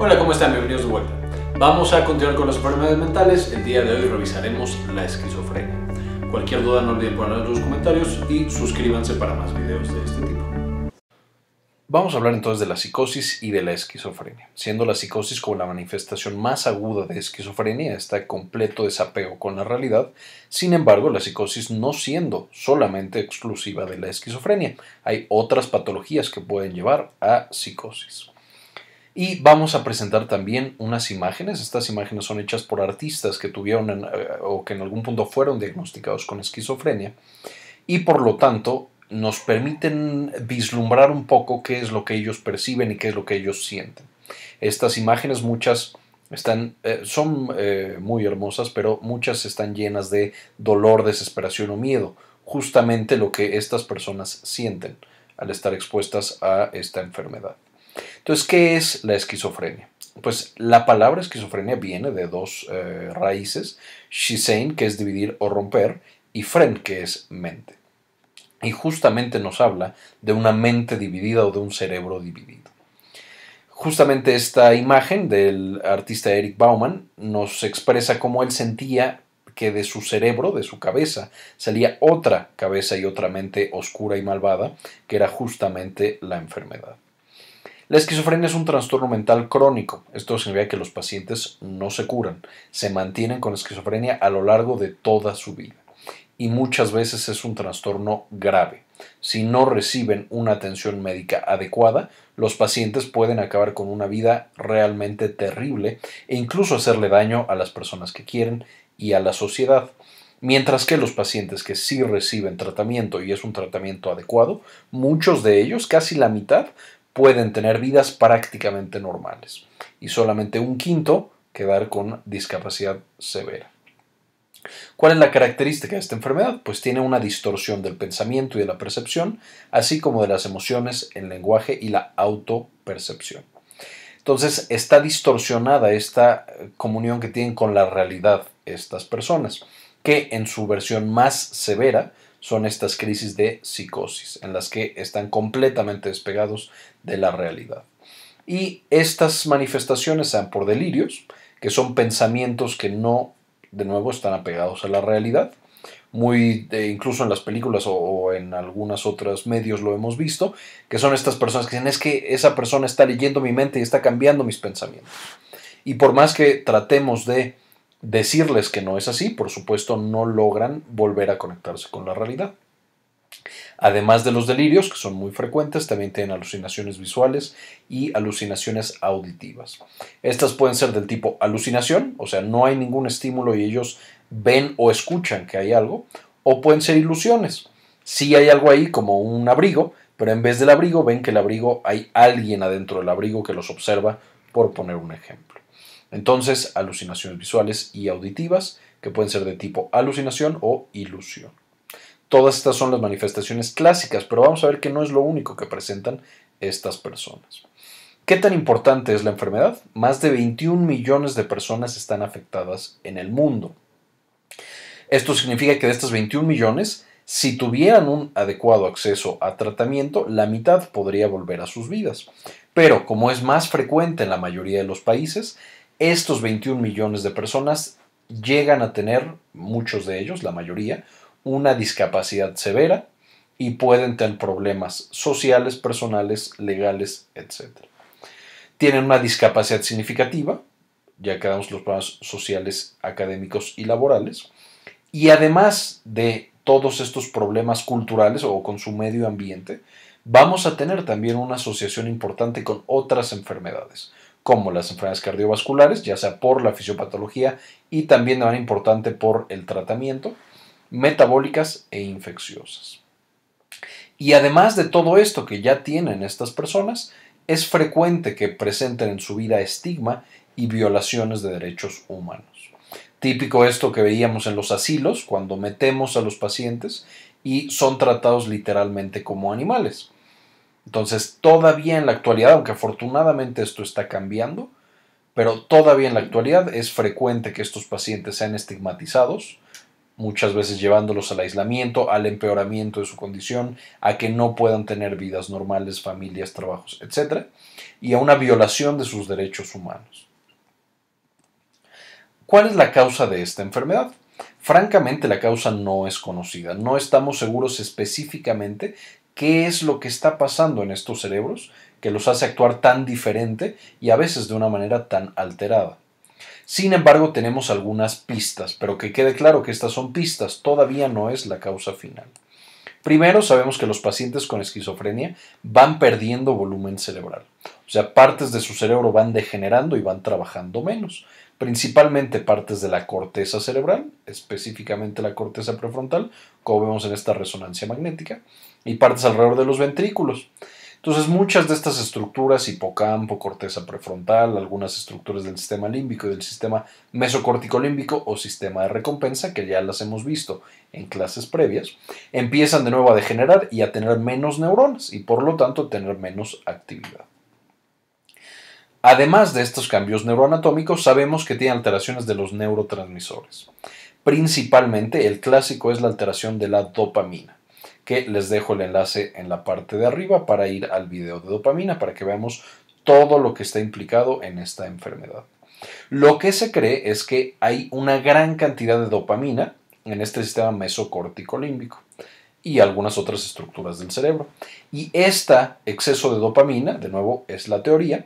Hola, ¿cómo están? Bienvenidos de vuelta. Vamos a continuar con las enfermedades mentales. El día de hoy revisaremos la esquizofrenia. Cualquier duda no olviden ponerla en los comentarios y suscríbanse para más videos de este tipo. Vamos a hablar entonces de la psicosis y de la esquizofrenia, siendo la psicosis como la manifestación más aguda de esquizofrenia, está completo desapego con la realidad, sin embargo la psicosis no siendo solamente exclusiva de la esquizofrenia, hay otras patologías que pueden llevar a psicosis. Y vamos a presentar también unas imágenes. Estas imágenes son hechas por artistas que tuvieron eh, o que en algún punto fueron diagnosticados con esquizofrenia y por lo tanto nos permiten vislumbrar un poco qué es lo que ellos perciben y qué es lo que ellos sienten. Estas imágenes muchas están, eh, son eh, muy hermosas, pero muchas están llenas de dolor, desesperación o miedo, justamente lo que estas personas sienten al estar expuestas a esta enfermedad. Entonces, ¿qué es la esquizofrenia? Pues la palabra esquizofrenia viene de dos eh, raíces, shisein, que es dividir o romper, y fren, que es mente. Y justamente nos habla de una mente dividida o de un cerebro dividido. Justamente esta imagen del artista Eric Bauman nos expresa cómo él sentía que de su cerebro, de su cabeza, salía otra cabeza y otra mente oscura y malvada, que era justamente la enfermedad. La esquizofrenia es un trastorno mental crónico. Esto significa que los pacientes no se curan, se mantienen con esquizofrenia a lo largo de toda su vida y muchas veces es un trastorno grave. Si no reciben una atención médica adecuada, los pacientes pueden acabar con una vida realmente terrible e incluso hacerle daño a las personas que quieren y a la sociedad. Mientras que los pacientes que sí reciben tratamiento y es un tratamiento adecuado, muchos de ellos, casi la mitad, pueden tener vidas prácticamente normales y solamente un quinto quedar con discapacidad severa. ¿Cuál es la característica de esta enfermedad? Pues tiene una distorsión del pensamiento y de la percepción, así como de las emociones, el lenguaje y la autopercepción. Entonces está distorsionada esta eh, comunión que tienen con la realidad estas personas, que en su versión más severa son estas crisis de psicosis, en las que están completamente despegados de la realidad. Y estas manifestaciones sean por delirios, que son pensamientos que no, de nuevo, están apegados a la realidad. Muy, eh, incluso en las películas o, o en algunos otros medios lo hemos visto, que son estas personas que dicen, es que esa persona está leyendo mi mente y está cambiando mis pensamientos. Y por más que tratemos de decirles que no es así, por supuesto, no logran volver a conectarse con la realidad. Además de los delirios, que son muy frecuentes, también tienen alucinaciones visuales y alucinaciones auditivas. Estas pueden ser del tipo alucinación, o sea, no hay ningún estímulo y ellos ven o escuchan que hay algo, o pueden ser ilusiones. Sí hay algo ahí como un abrigo, pero en vez del abrigo ven que el abrigo hay alguien adentro del abrigo que los observa, por poner un ejemplo. Entonces, alucinaciones visuales y auditivas, que pueden ser de tipo alucinación o ilusión. Todas estas son las manifestaciones clásicas, pero vamos a ver que no es lo único que presentan estas personas. ¿Qué tan importante es la enfermedad? Más de 21 millones de personas están afectadas en el mundo. Esto significa que de estas 21 millones, si tuvieran un adecuado acceso a tratamiento, la mitad podría volver a sus vidas. Pero como es más frecuente en la mayoría de los países, estos 21 millones de personas llegan a tener, muchos de ellos, la mayoría, una discapacidad severa y pueden tener problemas sociales, personales, legales, etc. Tienen una discapacidad significativa, ya que quedamos los problemas sociales, académicos y laborales, y además de todos estos problemas culturales o con su medio ambiente, vamos a tener también una asociación importante con otras enfermedades, como las enfermedades cardiovasculares, ya sea por la fisiopatología y también de manera importante por el tratamiento, metabólicas e infecciosas. Y además de todo esto que ya tienen estas personas, es frecuente que presenten en su vida estigma y violaciones de derechos humanos. Típico esto que veíamos en los asilos, cuando metemos a los pacientes y son tratados literalmente como animales. Entonces, todavía en la actualidad, aunque afortunadamente esto está cambiando, pero todavía en la actualidad es frecuente que estos pacientes sean estigmatizados, muchas veces llevándolos al aislamiento, al empeoramiento de su condición, a que no puedan tener vidas normales, familias, trabajos, etc., y a una violación de sus derechos humanos. ¿Cuál es la causa de esta enfermedad? Francamente, la causa no es conocida. No estamos seguros específicamente qué es lo que está pasando en estos cerebros que los hace actuar tan diferente y a veces de una manera tan alterada. Sin embargo, tenemos algunas pistas, pero que quede claro que estas son pistas, todavía no es la causa final. Primero, sabemos que los pacientes con esquizofrenia van perdiendo volumen cerebral, o sea, partes de su cerebro van degenerando y van trabajando menos, principalmente partes de la corteza cerebral, específicamente la corteza prefrontal, como vemos en esta resonancia magnética, y partes alrededor de los ventrículos. Entonces muchas de estas estructuras, hipocampo, corteza prefrontal, algunas estructuras del sistema límbico y del sistema límbico, o sistema de recompensa, que ya las hemos visto en clases previas, empiezan de nuevo a degenerar y a tener menos neuronas y por lo tanto tener menos actividad. Además de estos cambios neuroanatómicos, sabemos que tiene alteraciones de los neurotransmisores. Principalmente el clásico es la alteración de la dopamina que les dejo el enlace en la parte de arriba para ir al video de dopamina para que veamos todo lo que está implicado en esta enfermedad. Lo que se cree es que hay una gran cantidad de dopamina en este sistema mesocórtico límbico y algunas otras estructuras del cerebro. Y este exceso de dopamina, de nuevo es la teoría,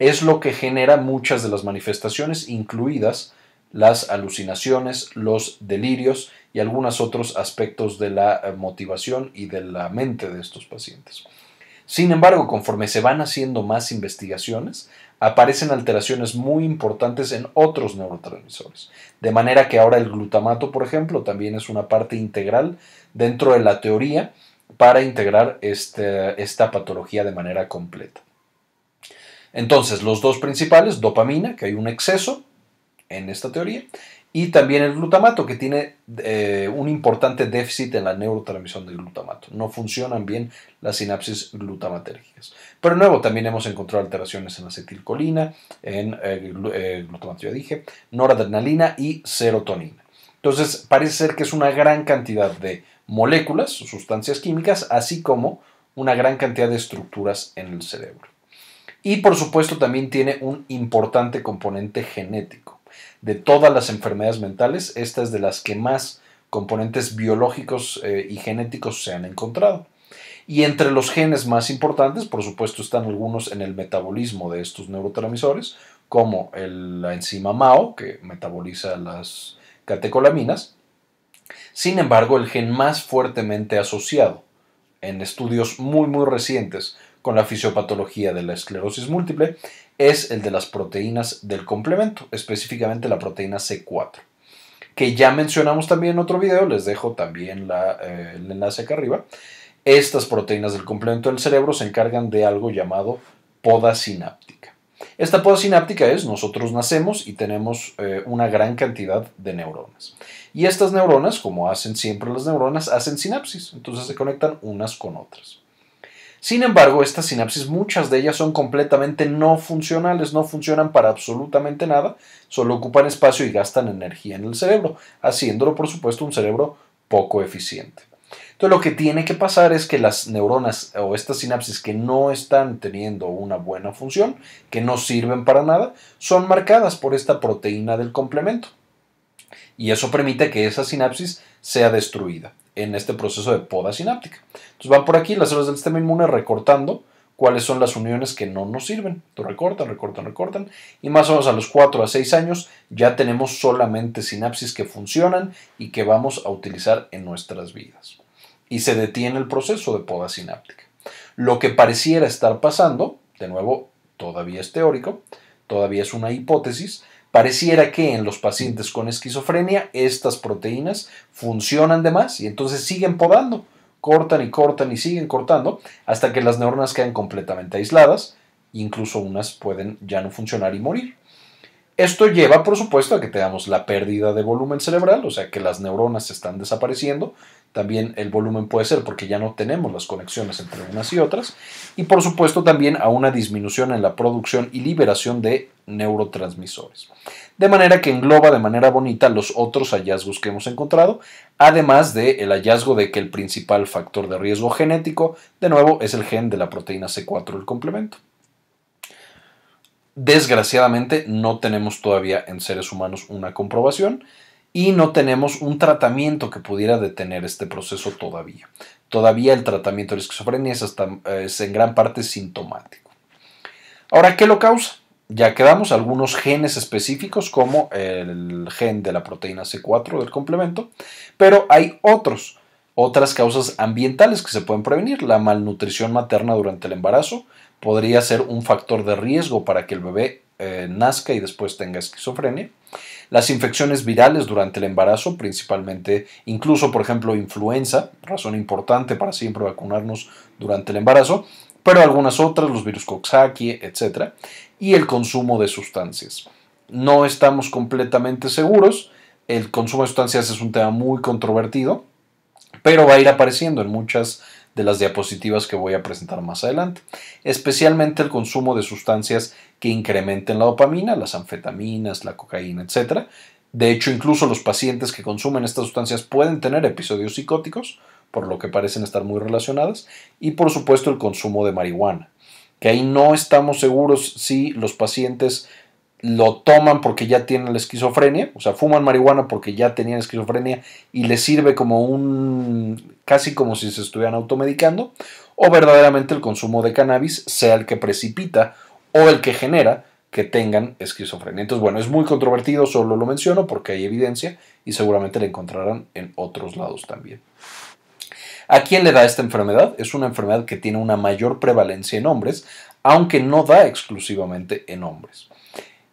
es lo que genera muchas de las manifestaciones, incluidas las alucinaciones, los delirios y algunos otros aspectos de la eh, motivación y de la mente de estos pacientes. Sin embargo, conforme se van haciendo más investigaciones, aparecen alteraciones muy importantes en otros neurotransmisores. De manera que ahora el glutamato, por ejemplo, también es una parte integral dentro de la teoría para integrar este, esta patología de manera completa. Entonces, los dos principales, dopamina, que hay un exceso en esta teoría, y también el glutamato, que tiene eh, un importante déficit en la neurotransmisión del glutamato. No funcionan bien las sinapsis glutamatérgicas. Pero nuevo, también hemos encontrado alteraciones en acetilcolina, en el eh, eh, glutamato, ya dije, noradrenalina y serotonina. Entonces, parece ser que es una gran cantidad de moléculas, sustancias químicas, así como una gran cantidad de estructuras en el cerebro. Y por supuesto también tiene un importante componente genético de todas las enfermedades mentales, esta es de las que más componentes biológicos eh, y genéticos se han encontrado. Y entre los genes más importantes, por supuesto, están algunos en el metabolismo de estos neurotransmisores, como la enzima MAO, que metaboliza las catecolaminas. Sin embargo, el gen más fuertemente asociado en estudios muy, muy recientes con la fisiopatología de la esclerosis múltiple es el de las proteínas del complemento, específicamente la proteína C4, que ya mencionamos también en otro video, les dejo también la, eh, el enlace acá arriba. Estas proteínas del complemento del cerebro se encargan de algo llamado poda sináptica. Esta poda sináptica es nosotros nacemos y tenemos eh, una gran cantidad de neuronas. Y estas neuronas, como hacen siempre las neuronas, hacen sinapsis, entonces se conectan unas con otras. Sin embargo, estas sinapsis, muchas de ellas son completamente no funcionales, no funcionan para absolutamente nada, solo ocupan espacio y gastan energía en el cerebro, haciéndolo, por supuesto, un cerebro poco eficiente. Entonces, lo que tiene que pasar es que las neuronas o estas sinapsis que no están teniendo una buena función, que no sirven para nada, son marcadas por esta proteína del complemento. Y eso permite que esa sinapsis sea destruida en este proceso de poda sináptica. Entonces van por aquí las células del sistema inmune recortando cuáles son las uniones que no nos sirven. recortan, recortan, recortan y más o menos a los 4 a 6 años ya tenemos solamente sinapsis que funcionan y que vamos a utilizar en nuestras vidas. Y se detiene el proceso de poda sináptica. Lo que pareciera estar pasando, de nuevo, todavía es teórico, todavía es una hipótesis, Pareciera que en los pacientes con esquizofrenia estas proteínas funcionan de más y entonces siguen podando, cortan y cortan y siguen cortando hasta que las neuronas quedan completamente aisladas, incluso unas pueden ya no funcionar y morir. Esto lleva, por supuesto, a que tengamos la pérdida de volumen cerebral, o sea, que las neuronas están desapareciendo también el volumen puede ser porque ya no tenemos las conexiones entre unas y otras y por supuesto también a una disminución en la producción y liberación de neurotransmisores. De manera que engloba de manera bonita los otros hallazgos que hemos encontrado, además del el hallazgo de que el principal factor de riesgo genético, de nuevo, es el gen de la proteína C4, el complemento. Desgraciadamente no tenemos todavía en seres humanos una comprobación, y no tenemos un tratamiento que pudiera detener este proceso todavía. Todavía el tratamiento de la esquizofrenia es, en gran parte sintomático. Ahora, ¿qué lo causa? Ya quedamos algunos genes específicos como el gen de la proteína C4 del complemento, pero hay otros, otras causas ambientales que se pueden prevenir. La malnutrición materna durante el embarazo podría ser un factor de riesgo para que el bebé eh, nazca y después tenga esquizofrenia las infecciones virales durante el embarazo, principalmente incluso, por ejemplo, influenza, razón importante para siempre vacunarnos durante el embarazo, pero algunas otras, los virus Coxsackie, etc., y el consumo de sustancias. No estamos completamente seguros, el consumo de sustancias es un tema muy controvertido, pero va a ir apareciendo en muchas de las diapositivas que voy a presentar más adelante, especialmente el consumo de sustancias que incrementen la dopamina, las anfetaminas, la cocaína, etc. De hecho, incluso los pacientes que consumen estas sustancias pueden tener episodios psicóticos, por lo que parecen estar muy relacionadas, y por supuesto el consumo de marihuana, que ahí no estamos seguros si los pacientes lo toman porque ya tienen la esquizofrenia, o sea, fuman marihuana porque ya tenían esquizofrenia y les sirve como un, casi como si se estuvieran automedicando, o verdaderamente el consumo de cannabis sea el que precipita o el que genera que tengan esquizofrenia. Entonces, bueno, es muy controvertido, solo lo menciono porque hay evidencia y seguramente la encontrarán en otros lados también. ¿A quién le da esta enfermedad? Es una enfermedad que tiene una mayor prevalencia en hombres, aunque no da exclusivamente en hombres.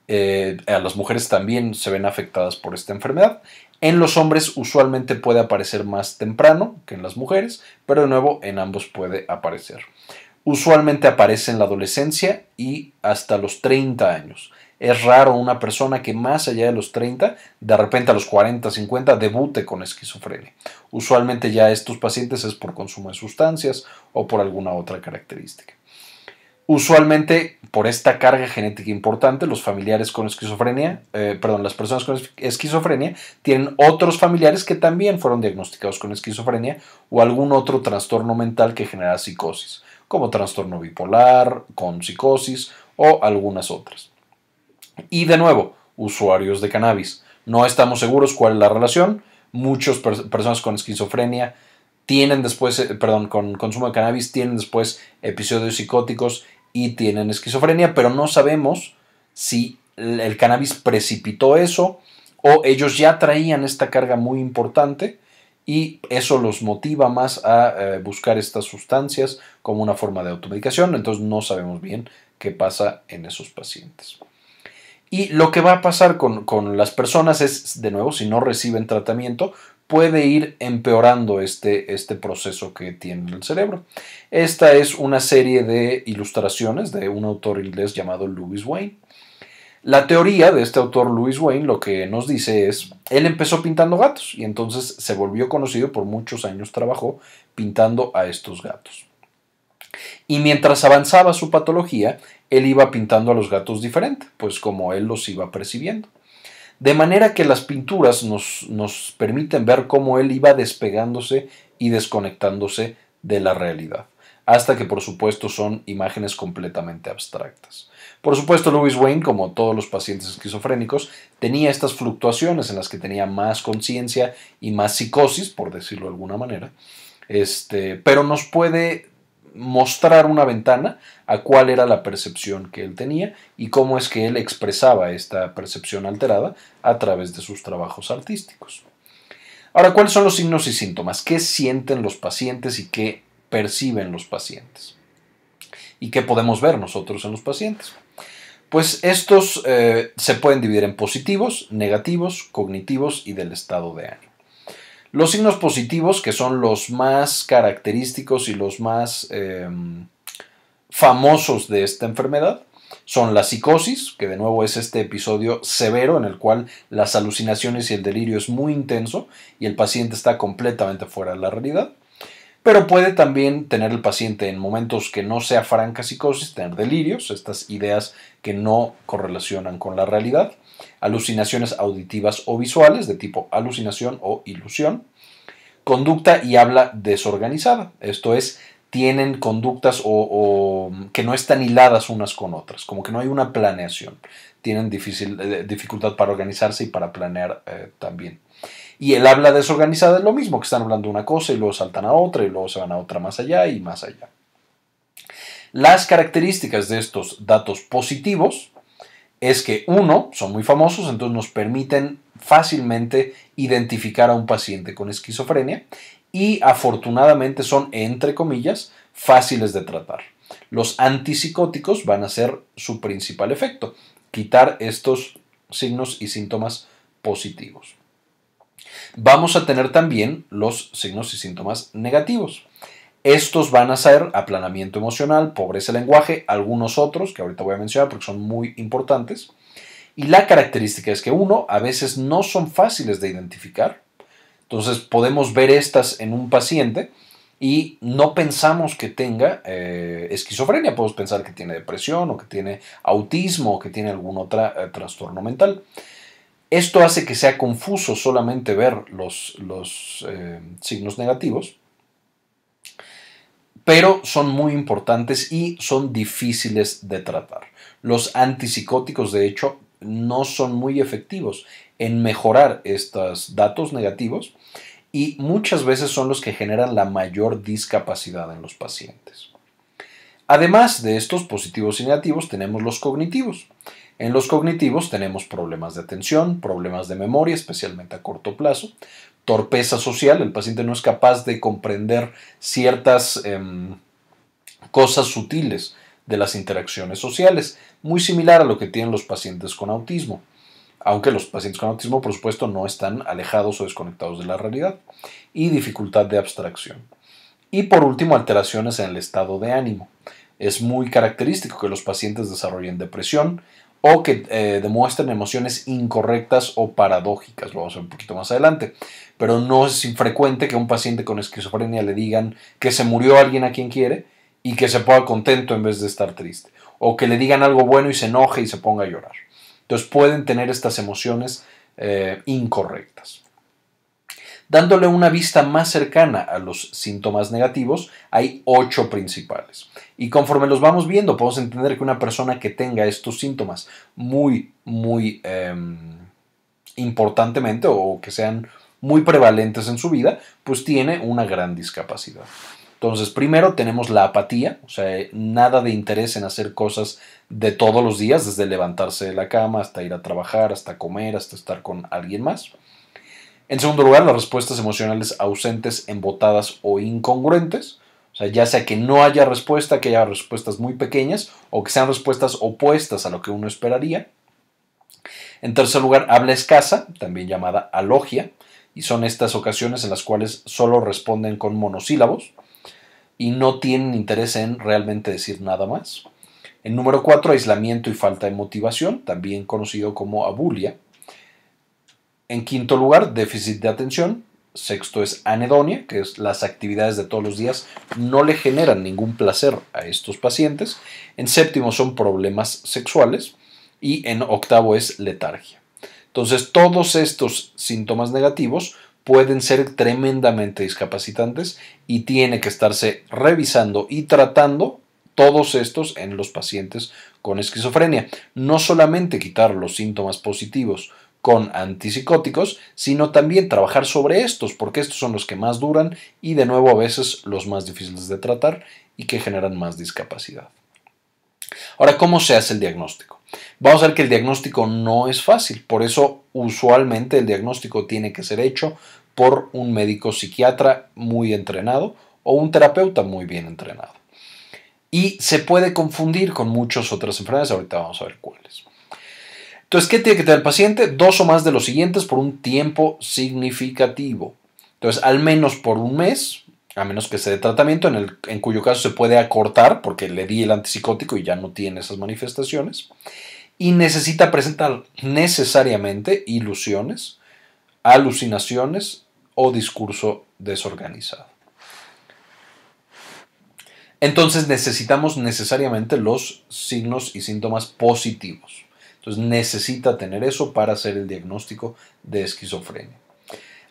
Eh, a las mujeres también se ven afectadas por esta enfermedad. En los hombres usualmente puede aparecer más temprano que en las mujeres, pero de nuevo en ambos puede aparecer. Usualmente aparece en la adolescencia y hasta los 30 años. Es raro una persona que más allá de los 30, de repente a los 40, 50, debute con esquizofrenia. Usualmente ya estos pacientes es por consumo de sustancias o por alguna otra característica. Usualmente, por esta carga genética importante, los familiares con esquizofrenia, eh, perdón, las personas con esquizofrenia tienen otros familiares que también fueron diagnosticados con esquizofrenia o algún otro trastorno mental que genera psicosis, como trastorno bipolar, con psicosis o algunas otras. Y de nuevo, usuarios de cannabis. No estamos seguros cuál es la relación. Muchas personas con esquizofrenia tienen después, eh, perdón, con consumo de cannabis tienen después episodios psicóticos y tienen esquizofrenia, pero no sabemos si el cannabis precipitó eso o ellos ya traían esta carga muy importante y eso los motiva más a eh, buscar estas sustancias como una forma de automedicación, entonces no sabemos bien qué pasa en esos pacientes. Y lo que va a pasar con, con, las personas es, de nuevo, si no reciben tratamiento, puede ir empeorando este, este proceso que tiene el cerebro. Esta es una serie de ilustraciones de un autor inglés llamado Lewis Wayne. La teoría de este autor Lewis Wayne lo que nos dice es, él empezó pintando gatos y entonces se volvió conocido por muchos años trabajó pintando a estos gatos. Y mientras avanzaba su patología, él iba pintando a los gatos diferente, pues como él los iba percibiendo. De manera que las pinturas nos, permiten ver cómo él iba despegándose y desconectándose de la realidad hasta que por supuesto son imágenes completamente abstractas. Por supuesto, Louis Wayne, como todos los pacientes esquizofrénicos, tenía estas fluctuaciones en las que tenía más conciencia y más psicosis, por decirlo de alguna manera, este, pero nos puede mostrar una ventana a cuál era la percepción que él tenía y cómo es que él expresaba esta percepción alterada a través de sus trabajos artísticos. Ahora, ¿cuáles son los signos y síntomas? ¿Qué sienten los pacientes y qué perciben los pacientes? ¿Y qué podemos ver nosotros en los pacientes? Pues estos eh, se pueden dividir en positivos, negativos, cognitivos y del estado de ánimo. Los signos positivos, que son los más característicos y los más em, famosos de esta enfermedad, son la psicosis, que de nuevo es este episodio severo en el cual las alucinaciones y el delirio es muy intenso y el paciente está completamente fuera de la realidad. Pero puede también tener el paciente en momentos que no sea franca psicosis, tener delirios, estas ideas que no correlacionan con la realidad alucinaciones auditivas o visuales de tipo alucinación o ilusión, conducta y habla desorganizada, esto es, tienen conductas o, que no están hiladas unas con otras, como que no hay una planeación, tienen eh, dificultad para organizarse y para planear eh, también. Y el habla desorganizada es lo mismo, que están hablando una cosa y luego saltan a otra y luego se van a otra más allá y más allá. Las características de estos datos positivos es que uno, son muy famosos, entonces nos permiten fácilmente identificar a un paciente con esquizofrenia y afortunadamente son, entre comillas, fáciles de tratar. Los antipsicóticos van a ser su principal efecto, quitar estos signos y síntomas positivos. Vamos a tener también los signos y síntomas negativos. Estos van a ser aplanamiento emocional, pobreza de lenguaje, algunos otros que ahorita voy a mencionar porque son muy importantes. Y la característica es que uno, a veces no son fáciles de identificar. Entonces podemos ver estas en un paciente y no pensamos que tenga eh, esquizofrenia, podemos pensar que tiene depresión o que tiene autismo o que tiene algún otro eh, trastorno mental. Esto hace que sea confuso solamente ver los, eh, signos negativos pero son muy importantes y son difíciles de tratar. Los antipsicóticos, de hecho, no son muy efectivos en mejorar estos datos negativos y muchas veces son los que generan la mayor discapacidad en los pacientes. Además de estos positivos y negativos, tenemos los cognitivos. En los cognitivos tenemos problemas de atención, problemas de memoria, especialmente a corto plazo, torpeza social, el paciente no es capaz de comprender ciertas em, cosas sutiles de las interacciones sociales, muy similar a lo que tienen los pacientes con autismo, aunque los pacientes con autismo, por supuesto, no están alejados o desconectados de la realidad, y dificultad de abstracción. Y por último, alteraciones en el estado de ánimo. Es muy característico que los pacientes desarrollen depresión, o que eh, demuestren emociones incorrectas o paradójicas, lo vamos a ver un poquito más adelante. Pero no es infrecuente que a un paciente con esquizofrenia le digan que se murió alguien a quien quiere y que se ponga contento en vez de estar triste, o que le digan algo bueno y se enoje y se ponga a llorar. Entonces pueden tener estas emociones eh, incorrectas. Dándole una vista más cercana a los síntomas negativos, hay ocho principales. Y conforme los vamos viendo, podemos entender que una persona que tenga estos síntomas muy, muy em, importantemente o que sean muy prevalentes en su vida, pues tiene una gran discapacidad. Entonces, primero tenemos la apatía, o sea, nada de interés en hacer cosas de todos los días, desde levantarse de la cama hasta ir a trabajar, hasta comer, hasta estar con alguien más. En segundo lugar, las respuestas emocionales ausentes, embotadas o incongruentes. O sea, ya sea que no haya respuesta, que haya respuestas muy pequeñas o que sean respuestas opuestas a lo que uno esperaría. En tercer lugar, habla escasa, también llamada alogia, y son estas ocasiones en las cuales solo responden con monosílabos y no tienen interés en realmente decir nada más. En número cuatro, aislamiento y falta de motivación, también conocido como abulia. En quinto lugar, déficit de atención, Sexto es anedonia, que es las actividades de todos los días no le generan ningún placer a estos pacientes. En séptimo son problemas sexuales y en octavo es letargia. Entonces, todos estos síntomas negativos pueden ser tremendamente discapacitantes y tiene que estarse revisando y tratando todos estos en los pacientes con esquizofrenia. No solamente quitar los síntomas positivos con antipsicóticos, sino también trabajar sobre estos, porque estos son los que más duran y de nuevo a veces los más difíciles de tratar y que generan más discapacidad. Ahora, ¿cómo se hace el diagnóstico? Vamos a ver que el diagnóstico no es fácil, por eso usualmente el diagnóstico tiene que ser hecho por un médico psiquiatra muy entrenado o un terapeuta muy bien entrenado. Y se puede confundir con muchas otras enfermedades, ahorita vamos a ver cuáles. Entonces, ¿qué tiene que tener el paciente? Dos o más de los siguientes por un tiempo significativo. Entonces, al menos por un mes, a menos que se dé tratamiento, en, el, en cuyo caso se puede acortar porque le di el antipsicótico y ya no tiene esas manifestaciones. Y necesita presentar necesariamente ilusiones, alucinaciones o discurso desorganizado. Entonces necesitamos necesariamente los signos y síntomas positivos necesita tener eso para hacer el diagnóstico de esquizofrenia.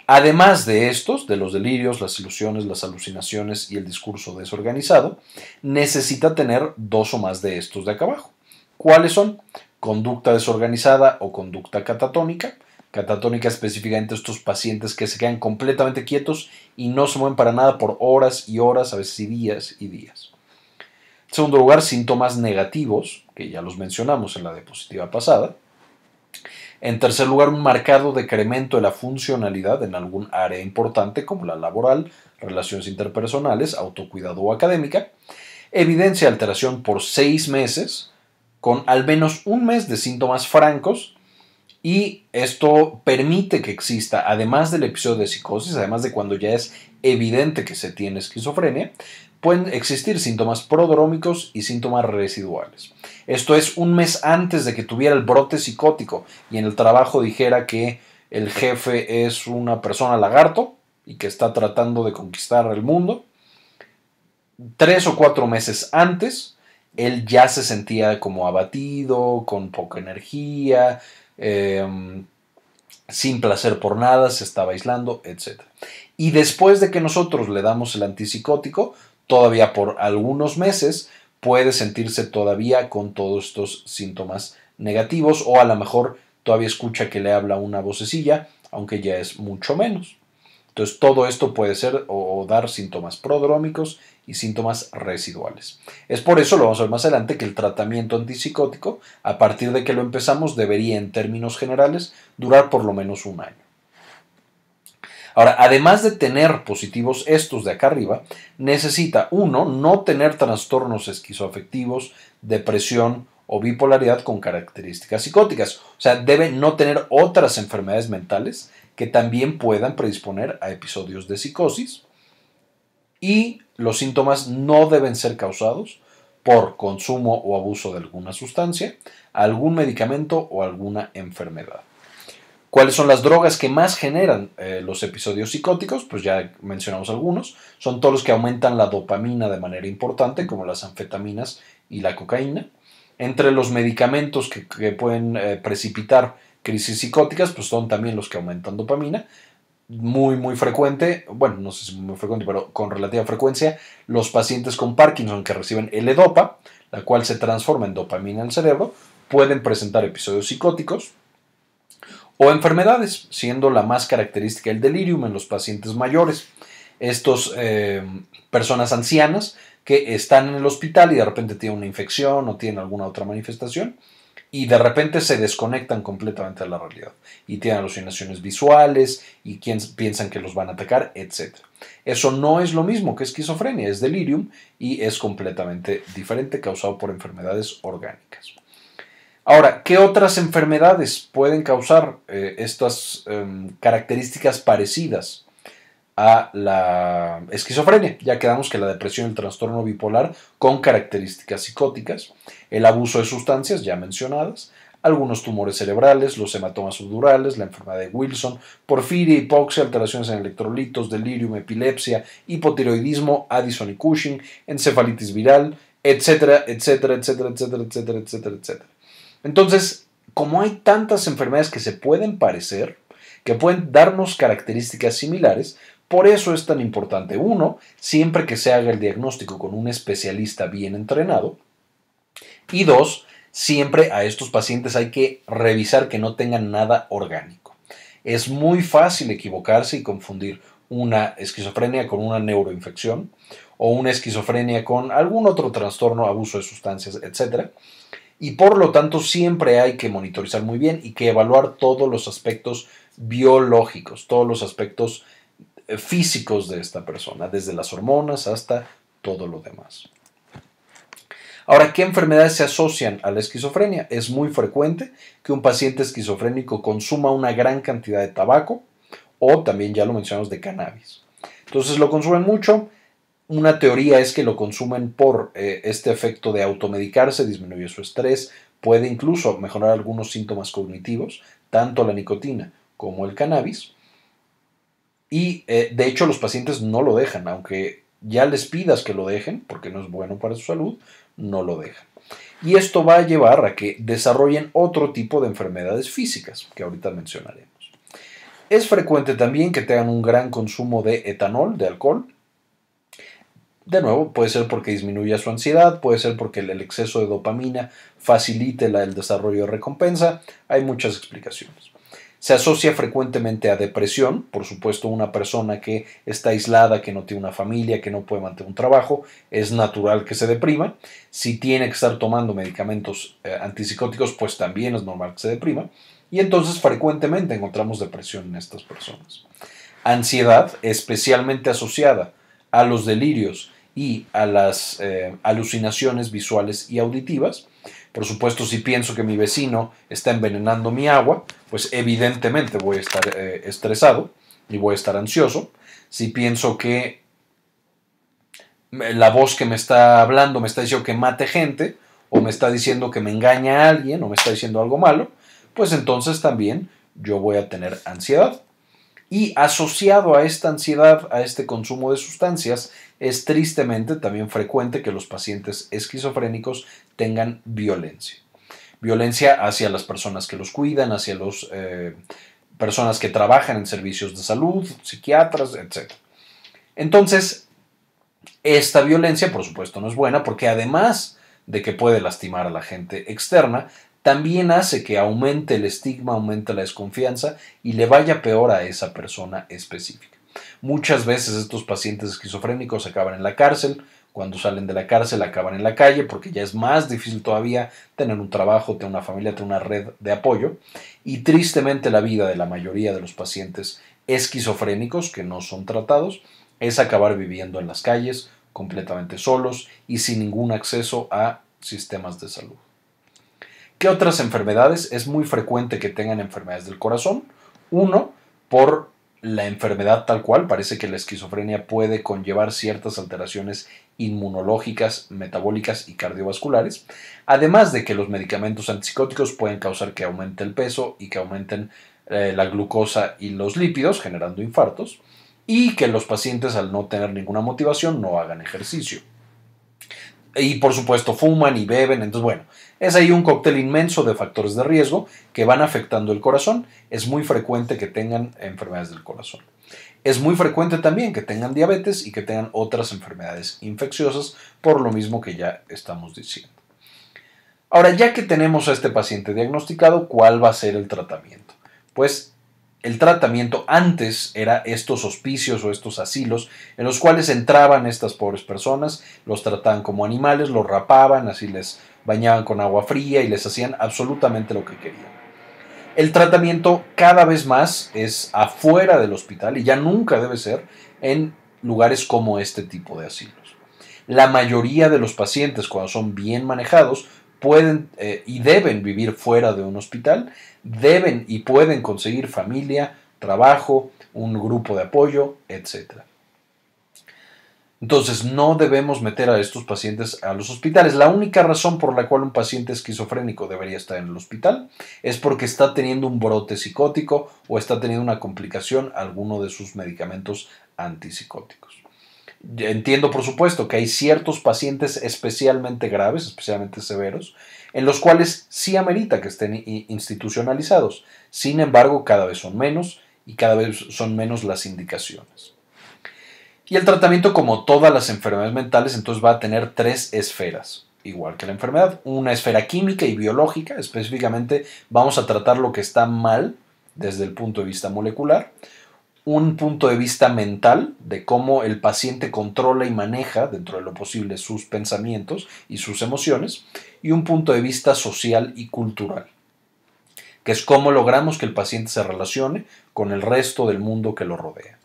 Además de estos, de los delirios, las ilusiones, las alucinaciones y el discurso desorganizado, necesita tener dos o más de estos de acá abajo. ¿Cuáles son? Conducta desorganizada o conducta catatónica. Catatónica específicamente estos pacientes que se quedan completamente quietos y no se mueven para nada por horas y horas, a veces días y días. En segundo lugar, síntomas negativos, que ya los mencionamos en la diapositiva pasada. En tercer lugar, un marcado decremento de la funcionalidad en algún área importante como la laboral, relaciones interpersonales, autocuidado o académica. Evidencia alteración por seis meses, con al menos un mes de síntomas francos. Y esto permite que exista, además del episodio de psicosis, además de cuando ya es evidente que se tiene esquizofrenia, pueden existir síntomas prodrómicos y síntomas residuales. Esto es un mes antes de que tuviera el brote psicótico y en el trabajo dijera que el jefe es una persona lagarto y que está tratando de conquistar el mundo. Tres o cuatro meses antes, él ya se sentía como abatido, con poca energía, em, sin placer por nada, se estaba aislando, etc. Y después de que nosotros le damos el antipsicótico, todavía por algunos meses, puede sentirse todavía con todos estos síntomas negativos o a lo mejor todavía escucha que le habla una vocecilla, aunque ya es mucho menos. Entonces todo esto puede ser o, dar síntomas prodrómicos y síntomas residuales. Es por eso, lo vamos a ver más adelante, que el tratamiento antipsicótico, a partir de que lo empezamos, debería en términos generales durar por lo menos un año. Ahora, además de tener positivos estos de acá arriba, necesita uno, no tener trastornos esquizoafectivos, depresión o bipolaridad con características psicóticas. O sea, debe no tener otras enfermedades mentales que también puedan predisponer a episodios de psicosis. Y los síntomas no deben ser causados por consumo o abuso de alguna sustancia, algún medicamento o alguna enfermedad. ¿Cuáles son las drogas que más generan eh, los episodios psicóticos? Pues ya mencionamos algunos. Son todos los que aumentan la dopamina de manera importante, como las anfetaminas y la cocaína. Entre los medicamentos que, pueden eh, precipitar crisis psicóticas, pues son también los que aumentan dopamina. Muy, muy frecuente, bueno, no sé si muy frecuente, pero con relativa frecuencia, los pacientes con Parkinson que reciben L-Dopa, la cual se transforma en dopamina en el cerebro, pueden presentar episodios psicóticos o enfermedades, siendo la más característica el delirium en los pacientes mayores. Estas eh, personas ancianas que están en el hospital y de repente tienen una infección o tienen alguna otra manifestación y de repente se desconectan completamente de la realidad y tienen alucinaciones visuales y piensan que los van a atacar, etc. Eso no es lo mismo que esquizofrenia, es delirium y es completamente diferente causado por enfermedades orgánicas. Ahora, ¿qué otras enfermedades pueden causar eh, estas em, características parecidas a la esquizofrenia? Ya quedamos que la depresión, el trastorno bipolar con características psicóticas, el abuso de sustancias ya mencionadas, algunos tumores cerebrales, los hematomas subdurales, la enfermedad de Wilson, porfiria, hipoxia, alteraciones en electrolitos, delirium, epilepsia, hipotiroidismo, Addison y Cushing, encefalitis viral, etcétera, etcétera, etcétera, etcétera, etcétera, etcétera, etcétera. Entonces, como hay tantas enfermedades que se pueden parecer, que pueden darnos características similares, por eso es tan importante, uno, siempre que se haga el diagnóstico con un especialista bien entrenado, y dos, siempre a estos pacientes hay que revisar que no tengan nada orgánico. Es muy fácil equivocarse y confundir una esquizofrenia con una neuroinfección o una esquizofrenia con algún otro trastorno, abuso de sustancias, etc y por lo tanto siempre hay que monitorizar muy bien y que evaluar todos los aspectos biológicos, todos los aspectos eh, físicos de esta persona, desde las hormonas hasta todo lo demás. Ahora, ¿qué enfermedades se asocian a la esquizofrenia? Es muy frecuente que un paciente esquizofrénico consuma una gran cantidad de tabaco o también ya lo mencionamos de cannabis. Entonces lo consumen mucho, una teoría es que lo consumen por eh, este efecto de automedicarse, disminuye su estrés, puede incluso mejorar algunos síntomas cognitivos, tanto la nicotina como el cannabis. Y eh, de hecho los pacientes no lo dejan, aunque ya les pidas que lo dejen, porque no es bueno para su salud, no lo dejan. Y esto va a llevar a que desarrollen otro tipo de enfermedades físicas, que ahorita mencionaremos. Es frecuente también que tengan un gran consumo de etanol, de alcohol, de nuevo, puede ser porque disminuya su ansiedad, puede ser porque el exceso de dopamina facilite el desarrollo de recompensa. Hay muchas explicaciones. Se asocia frecuentemente a depresión, por supuesto una persona que está aislada, que no tiene una familia, que no puede mantener un trabajo, es natural que se deprima. Si tiene que estar tomando medicamentos eh, antipsicóticos, pues también es normal que se deprima. Y entonces frecuentemente encontramos depresión en estas personas. Ansiedad, especialmente asociada a los delirios y a las eh, alucinaciones visuales y auditivas. Por supuesto, si pienso que mi vecino está envenenando mi agua, pues evidentemente voy a estar eh, estresado y voy a estar ansioso. Si pienso que la voz que me está hablando me está diciendo que mate gente, o me está diciendo que me engaña a alguien, o me está diciendo algo malo, pues entonces también yo voy a tener ansiedad. Y asociado a esta ansiedad, a este consumo de sustancias, es tristemente también frecuente que los pacientes esquizofrénicos tengan violencia. Violencia hacia las personas que los cuidan, hacia las eh, personas que trabajan en servicios de salud, psiquiatras, etc. Entonces, esta violencia, por supuesto, no es buena porque además de que puede lastimar a la gente externa, también hace que aumente el estigma, aumente la desconfianza y le vaya peor a esa persona específica. Muchas veces estos pacientes esquizofrénicos acaban en la cárcel, cuando salen de la cárcel acaban en la calle porque ya es más difícil todavía tener un trabajo, tener una familia, tener una red de apoyo y tristemente la vida de la mayoría de los pacientes esquizofrénicos que no son tratados es acabar viviendo en las calles completamente solos y sin ningún acceso a sistemas de salud. ¿Qué otras enfermedades? Es muy frecuente que tengan enfermedades del corazón. Uno, por la enfermedad tal cual. Parece que la esquizofrenia puede conllevar ciertas alteraciones inmunológicas, metabólicas y cardiovasculares, además de que los medicamentos antipsicóticos pueden causar que aumente el peso y que aumenten eh, la glucosa y los lípidos, generando infartos, y que los pacientes al no tener ninguna motivación no hagan ejercicio. Y por supuesto fuman y beben, entonces bueno, es ahí un cóctel inmenso de factores de riesgo que van afectando el corazón. Es muy frecuente que tengan enfermedades del corazón. Es muy frecuente también que tengan diabetes y que tengan otras enfermedades infecciosas, por lo mismo que ya estamos diciendo. Ahora, ya que tenemos a este paciente diagnosticado, ¿cuál va a ser el tratamiento? Pues el tratamiento antes era estos hospicios o estos asilos en los cuales entraban estas pobres personas, los trataban como animales, los rapaban, así les bañaban con agua fría y les hacían absolutamente lo que querían. El tratamiento cada vez más es afuera del hospital y ya nunca debe ser en lugares como este tipo de asilos. La mayoría de los pacientes, cuando son bien manejados, pueden eh, y deben vivir fuera de un hospital, deben y pueden conseguir familia, trabajo, un grupo de apoyo, etc. Entonces, no debemos meter a estos pacientes a los hospitales. La única razón por la cual un paciente esquizofrénico debería estar en el hospital es porque está teniendo un brote psicótico o está teniendo una complicación alguno de sus medicamentos antipsicóticos. Entiendo, por supuesto, que hay ciertos pacientes especialmente graves, especialmente severos, en los cuales sí amerita que estén institucionalizados. Sin embargo, cada vez son menos y cada vez son menos las indicaciones. Y el tratamiento, como todas las enfermedades mentales, entonces va a tener tres esferas, igual que la enfermedad. Una esfera química y biológica, específicamente vamos a tratar lo que está mal desde el punto de vista molecular. Un punto de vista mental de cómo el paciente controla y maneja dentro de lo posible sus pensamientos y sus emociones. Y un punto de vista social y cultural que es cómo logramos que el paciente se relacione con el resto del mundo que lo rodea.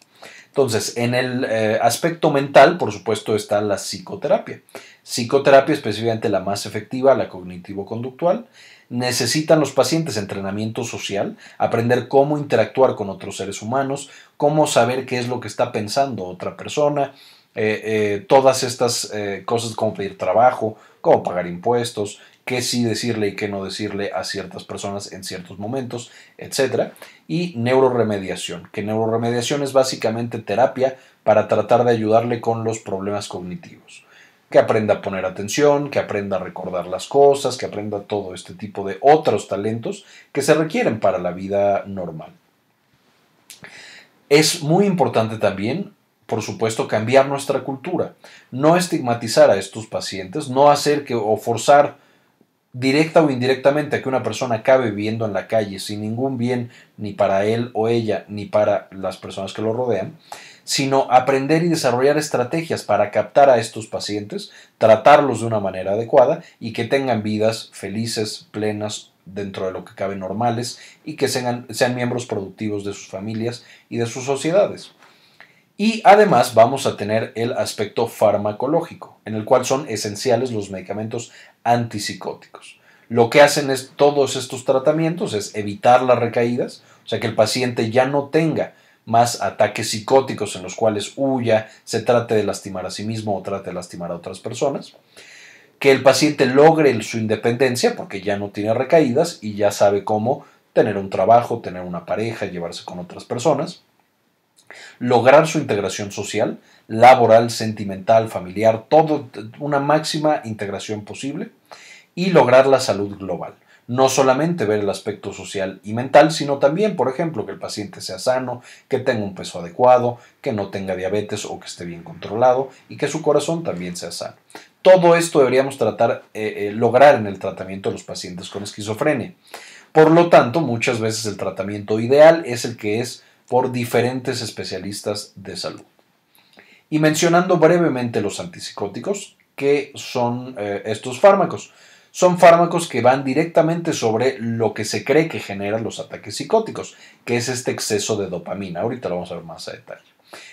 Entonces, en el eh, aspecto mental, por supuesto, está la psicoterapia. Psicoterapia, específicamente la más efectiva, la cognitivo-conductual. Necesitan los pacientes entrenamiento social, aprender cómo interactuar con otros seres humanos, cómo saber qué es lo que está pensando otra persona, eh, eh, todas estas cosas como pedir trabajo, cómo pagar impuestos, qué sí decirle y qué no decirle a ciertas personas en ciertos momentos, etc. Y neuroremediación, que neuroremediación es básicamente terapia para tratar de ayudarle con los problemas cognitivos. Que aprenda a poner atención, que aprenda a recordar las cosas, que aprenda todo este tipo de otros talentos que se requieren para la vida normal. Es muy importante también por supuesto, cambiar nuestra cultura, no estigmatizar a estos pacientes, no hacer que o forzar directa o indirectamente, a que una persona acabe viviendo en la calle sin ningún bien ni para él o ella ni para las personas que lo rodean, sino aprender y desarrollar estrategias para captar a estos pacientes, tratarlos de una manera adecuada y que tengan vidas felices, plenas, dentro de lo que cabe normales y que sean miembros productivos de sus familias y de sus sociedades. Y además vamos a tener el aspecto farmacológico, en el cual son esenciales los medicamentos antipsicóticos. Lo que hacen es todos estos tratamientos es evitar las recaídas, o sea que el paciente ya no tenga más ataques psicóticos en los cuales huya, se trate de lastimar a sí mismo o trate de lastimar a otras personas, que el paciente logre su independencia porque ya no tiene recaídas y ya sabe cómo tener un trabajo, tener una pareja, llevarse con otras personas, lograr su integración social, laboral, sentimental, familiar, todo, una máxima integración posible y lograr la salud global. No solamente ver el aspecto social y mental, sino también, por ejemplo, que el paciente sea sano, que tenga un peso adecuado, que no tenga diabetes o que esté bien controlado y que su corazón también sea sano. Todo esto deberíamos tratar, eh, eh, lograr en el tratamiento de los pacientes con esquizofrenia. Por lo tanto, muchas veces el tratamiento ideal es el que es por diferentes especialistas de salud. Y mencionando brevemente los antipsicóticos, ¿qué son eh, estos fármacos? Son fármacos que van directamente sobre lo que se cree que generan los ataques psicóticos, que es este exceso de dopamina. Ahorita lo vamos a ver más a detalle.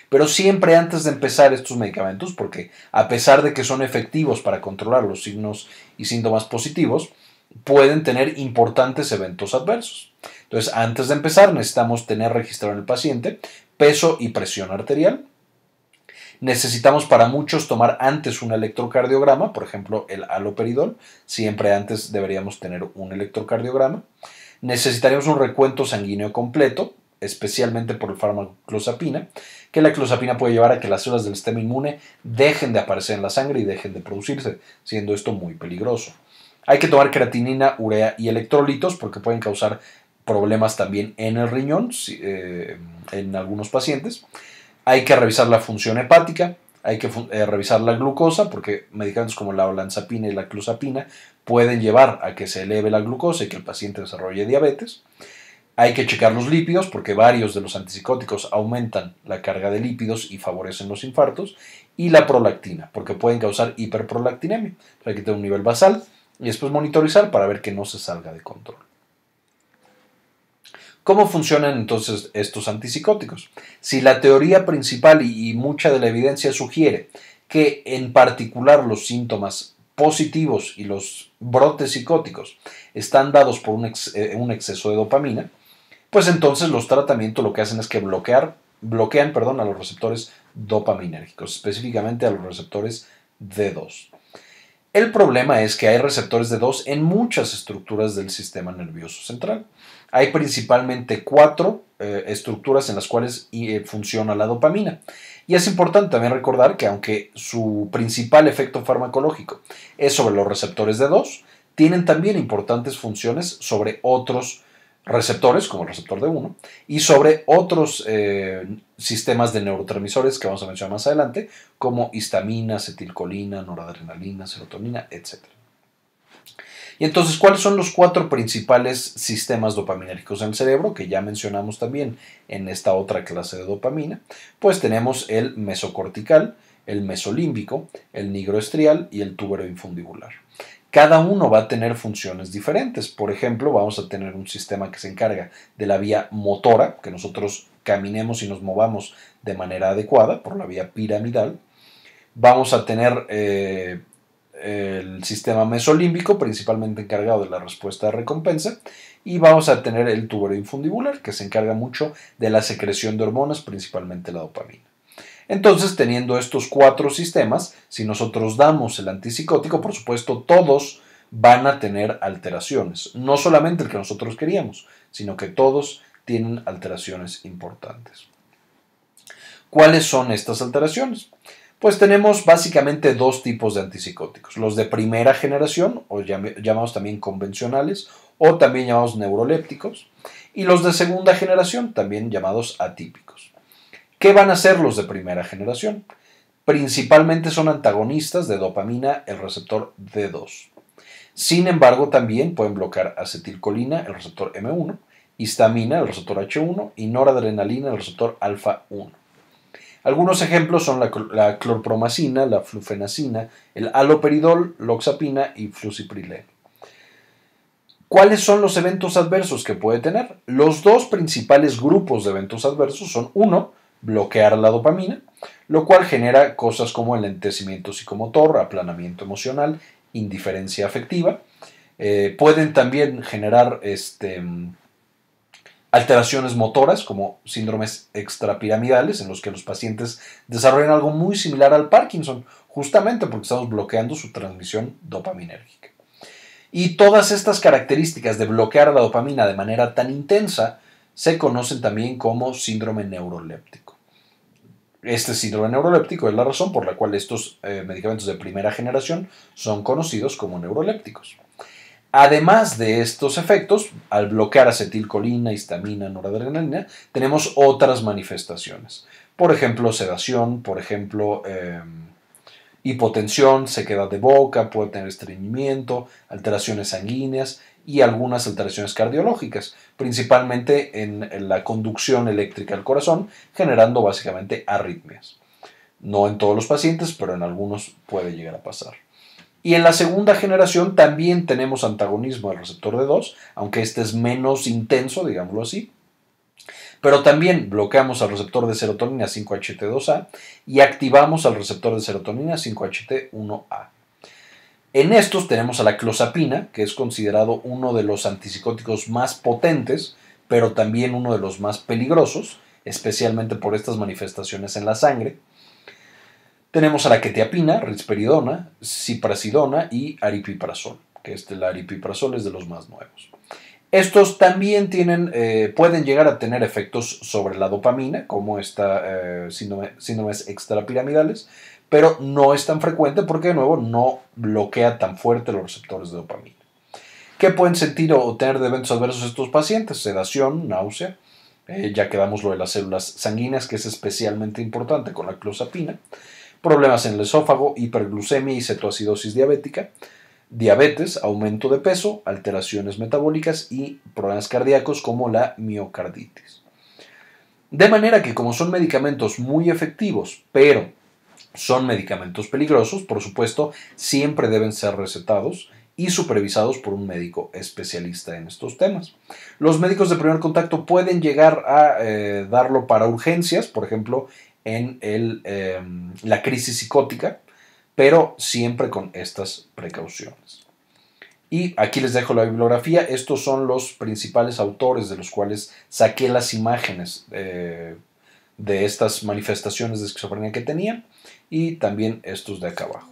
Pero siempre antes de empezar estos medicamentos, porque a pesar de que son efectivos para controlar los signos y síntomas positivos, pueden tener importantes eventos adversos. Entonces, antes de empezar, necesitamos tener registrado en el paciente peso y presión arterial. Necesitamos para muchos tomar antes un electrocardiograma, por ejemplo, el aloperidol. Siempre antes deberíamos tener un electrocardiograma. Necesitaríamos un recuento sanguíneo completo, especialmente por el fármaco clozapina, que la clozapina puede llevar a que las células del sistema inmune dejen de aparecer en la sangre y dejen de producirse, siendo esto muy peligroso. Hay que tomar creatinina, urea y electrolitos porque pueden causar problemas también en el riñón eh, en algunos pacientes. Hay que revisar la función hepática, hay que eh, revisar la glucosa porque medicamentos como la olanzapina y la clozapina pueden llevar a que se eleve la glucosa y que el paciente desarrolle diabetes. Hay que checar los lípidos porque varios de los antipsicóticos aumentan la carga de lípidos y favorecen los infartos. Y la prolactina porque pueden causar hiperprolactinemia. Hay que tener un nivel basal y después monitorizar para ver que no se salga de control. ¿Cómo funcionan entonces estos antipsicóticos? Si la teoría principal y mucha de la evidencia sugiere que en particular los síntomas positivos y los brotes psicóticos están dados por eh, un, exceso de dopamina, pues entonces los tratamientos lo que hacen es que bloquear, bloquean perdón, a los receptores dopaminérgicos, específicamente a los receptores D2. El problema es que hay receptores D2 en muchas estructuras del sistema nervioso central. Hay principalmente cuatro eh, estructuras en las cuales eh, funciona la dopamina. Y es importante también recordar que aunque su principal efecto farmacológico es sobre los receptores de 2, tienen también importantes funciones sobre otros receptores, como el receptor de 1, y sobre otros eh, sistemas de neurotransmisores que vamos a mencionar más adelante, como histamina, acetilcolina, noradrenalina, serotonina, etcétera. Y entonces, ¿cuáles son los cuatro principales sistemas dopaminéricos en el cerebro que ya mencionamos también en esta otra clase de dopamina? Pues tenemos el mesocortical, el mesolímbico, el nigroestrial y el tubero infundibular. Cada uno va a tener funciones diferentes. Por ejemplo, vamos a tener un sistema que se encarga de la vía motora, que nosotros caminemos y nos movamos de manera adecuada por la vía piramidal. Vamos a tener eh, el sistema mesolímbico, principalmente encargado de la respuesta de recompensa, y vamos a tener el tubero infundibular, que se encarga mucho de la secreción de hormonas, principalmente la dopamina. Entonces, teniendo estos cuatro sistemas, si nosotros damos el antipsicótico, por supuesto, todos van a tener alteraciones, no solamente el que nosotros queríamos, sino que todos tienen alteraciones importantes. ¿Cuáles son estas alteraciones? pues tenemos básicamente dos tipos de antipsicóticos, los de primera generación, o llamados también convencionales, o también llamados neurolépticos, y los de segunda generación, también llamados atípicos. ¿Qué van a ser los de primera generación? Principalmente son antagonistas de dopamina, el receptor D2. Sin embargo, también pueden bloquear acetilcolina, el receptor M1, histamina, el receptor H1, y noradrenalina, el receptor alfa 1. Algunos ejemplos son la, clorpromacina, la flufenacina, el aloperidol, loxapina y flucipriler. ¿Cuáles son los eventos adversos que puede tener? Los dos principales grupos de eventos adversos son uno, bloquear la dopamina, lo cual genera cosas como el enlentecimiento psicomotor, aplanamiento emocional, indiferencia afectiva. Eh, pueden también generar este, alteraciones motoras como síndromes extrapiramidales en los que los pacientes desarrollan algo muy similar al Parkinson, justamente porque estamos bloqueando su transmisión dopaminérgica. Y todas estas características de bloquear la dopamina de manera tan intensa se conocen también como síndrome neuroléptico. Este síndrome neuroléptico es la razón por la cual estos eh, medicamentos de primera generación son conocidos como neurolépticos. Además de estos efectos, al bloquear acetilcolina, histamina, noradrenalina, tenemos otras manifestaciones. Por ejemplo, sedación, por ejemplo, em, hipotensión, sequedad de boca, puede tener estreñimiento, alteraciones sanguíneas y algunas alteraciones cardiológicas, principalmente en la conducción eléctrica al corazón, generando básicamente arritmias. No en todos los pacientes, pero en algunos puede llegar a pasar. Y en la segunda generación también tenemos antagonismo al receptor de 2, aunque este es menos intenso, digámoslo así. Pero también bloqueamos al receptor de serotonina 5HT2A y activamos al receptor de serotonina 5HT1A. En estos tenemos a la clozapina, que es considerado uno de los antipsicóticos más potentes, pero también uno de los más peligrosos, especialmente por estas manifestaciones en la sangre. Tenemos a la quetiapina, risperidona, ciprasidona y aripiprazol, que este, la aripiprazol es de los más nuevos. Estos también tienen, eh, pueden llegar a tener efectos sobre la dopamina, como esta eh, síndrome, síndromes extrapiramidales, pero no es tan frecuente porque de nuevo no bloquea tan fuerte los receptores de dopamina. ¿Qué pueden sentir o tener de eventos adversos estos pacientes? Sedación, náusea, eh, ya quedamos lo de las células sanguíneas, que es especialmente importante con la clozapina problemas en el esófago, hiperglucemia y cetoacidosis diabética, diabetes, aumento de peso, alteraciones metabólicas y problemas cardíacos como la miocarditis. De manera que como son medicamentos muy efectivos, pero son medicamentos peligrosos, por supuesto, siempre deben ser recetados y supervisados por un médico especialista en estos temas. Los médicos de primer contacto pueden llegar a eh, darlo para urgencias, por ejemplo, en el, em, la crisis psicótica, pero siempre con estas precauciones. Y aquí les dejo la bibliografía. Estos son los principales autores de los cuales saqué las imágenes eh, de estas manifestaciones de esquizofrenia que tenían y también estos de acá abajo.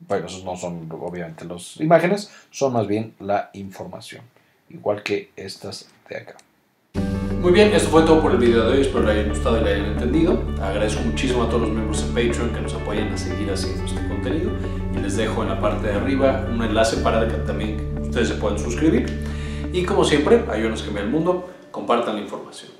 Bueno, esos no son obviamente las imágenes, son más bien la información, igual que estas de acá. Muy bien, esto fue todo por el video de hoy, espero les haya gustado y le hayan entendido. Agradezco muchísimo a todos los miembros de Patreon que nos apoyan a seguir haciendo este contenido y les dejo en la parte de arriba un enlace para que también ustedes se puedan suscribir. Y como siempre, ayúdenos a cambiar el mundo, compartan la información.